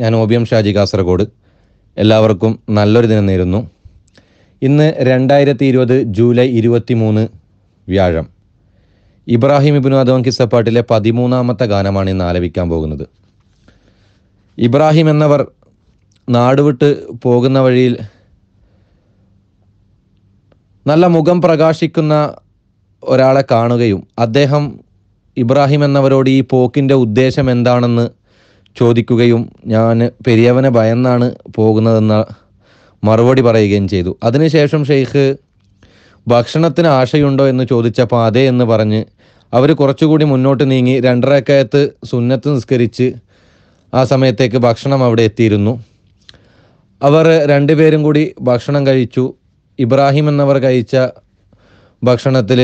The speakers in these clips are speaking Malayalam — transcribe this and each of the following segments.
ഞാൻ O B M Shaji Kasaragod എല്ലാവർക്കും നല്ലൊരു ദിനം നേരുന്നു ഇന്ന് രണ്ടായിരത്തി ഇരുപത് ജൂലൈ ഇരുപത്തി മൂന്ന് വ്യാഴം ഇബ്രാഹിം ഇബിനു അദോൻ കിസപ്പാട്ടിലെ പതിമൂന്നാമത്തെ ഗാനമാണ് ഇന്ന് ആലപിക്കാൻ പോകുന്നത് ഇബ്രാഹിം എന്നവർ നാടുവിട്ട് പോകുന്ന വഴിയിൽ നല്ല മുഖം പ്രകാശിക്കുന്ന ഒരാളെ കാണുകയും അദ്ദേഹം ഇബ്രാഹിം എന്നവരോട് ഈ പോക്കിൻ്റെ ഉദ്ദേശം എന്താണെന്ന് ചോദിക്കുകയും ഞാൻ പെരിയവനെ ഭയന്നാണ് പോകുന്നതെന്ന മറുപടി പറയുകയും ചെയ്തു അതിനുശേഷം ഷെയ്ഖ് ഭക്ഷണത്തിന് ആശയുണ്ടോ എന്ന് ചോദിച്ചപ്പോൾ അതെ എന്ന് പറഞ്ഞ് അവർ കുറച്ചുകൂടി മുന്നോട്ട് നീങ്ങി രണ്ടരക്കയത്ത് സുന്നത്ത് നിസ്കരിച്ച് ആ സമയത്തേക്ക് ഭക്ഷണം അവിടെ എത്തിയിരുന്നു അവർ രണ്ടുപേരും കൂടി ഭക്ഷണം കഴിച്ചു ഇബ്രാഹിം എന്നവർ കഴിച്ച ഭക്ഷണത്തിൽ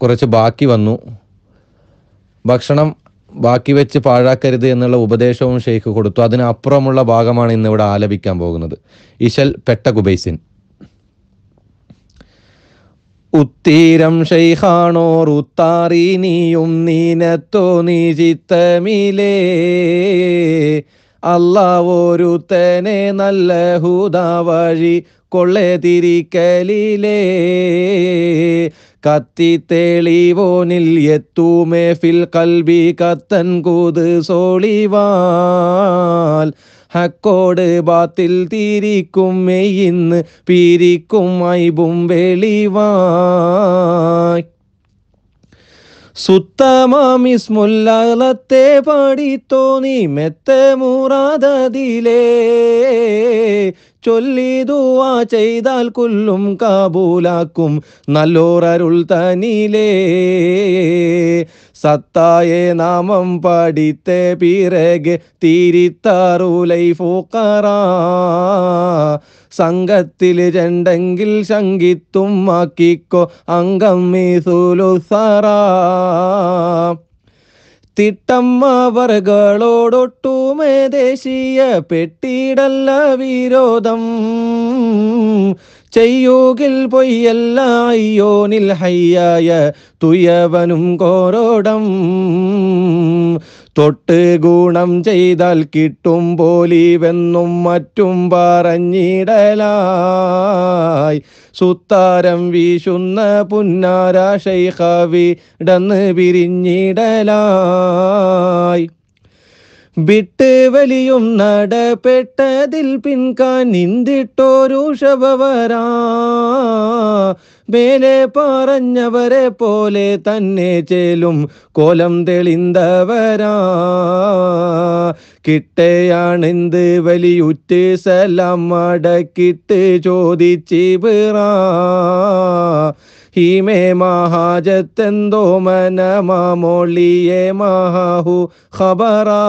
കുറച്ച് ബാക്കി വന്നു ഭക്ഷണം ബാക്കി വെച്ച് പാഴാക്കരുത് എന്നുള്ള ഉപദേശവും ഷെയ്ഖ് കൊടുത്തു അതിനപ്പുറമുള്ള ഭാഗമാണ് ഇന്നിവിടെ ആലപിക്കാൻ പോകുന്നത് ഇശൽ പെട്ട കുബൈസിൻ ഉത്തീരം ഷെയ്ഖാണോർ ഉത്താറി നീയും നീനത്തോ നീ ചിത്തമിലേ അല്ലാവോരുത്തനെ നല്ല ഹൂദാ വഴി തിരിക്കലിലേ കത്തിത്തേളിവോനിൽ എത്തൂമേ ഫിൽ കൽവി കത്തൻ കൂത് സോളിവാൽ ഹക്കോട് ബാത്തിൽ തീരിക്കും മെയ്യിന്ന് പീരിക്കും ഐബും വെളിവാ സുത്തമാമിസ്മുല്ലാലത്തെ പാടി തോന്നി മെത്തമുറാതിലേ ചൊല്ലി ദുവാ ചെയ്താൽ കൊല്ലും കാബൂലാക്കും നല്ലോറരുൾ തനിലേ സത്തായെ നാമം പഠിത്തെ പിറക് തീരിത്താറൂലൈ ഫൂക്കറ സംഘത്തിൽ രണ്ടെങ്കിൽ ശങ്കിത്തും ആക്കിക്കോ അംഗം മീസുലുസറാ തിട്ടമ്മവർകളോടൊട്ടുമേ ദേശീയ പെട്ടിടല്ല വിരോധം ചെയ്യൂകിൽ പൊയ്യല്ല അയ്യോനിൽ ഹയ്യായ തുയവനും കോരോടം തൊട്ട് ഗുണം ചെയ്താൽ കിട്ടും പോലീവെന്നും മറ്റും പറഞ്ഞിടലാ ഷെയ്ഖായി സുത്താരം വീശുന്ന പുന്നാരാ ഷെയ്ഖാവി ഡന്ന് പിരിഞ്ഞിടലായി വിട്ട് വലിയും നടപ്പെട്ടതിൽ പിൻകാൻ നിന്ദിട്ടോരൂഷഭവരാ മേലെ പറഞ്ഞവരെ പോലെ തന്നെ ചേലും കോലം തെളിന്തവരാ കിട്ടയാണെന്ത് വലിയുറ്റ് സലം മടക്കിട്ട് ചോദിച്ചിറാ ഹീമേ മഹാജത്തെന്തോ മനമോളിയേ മഹാഹു ഖബറാ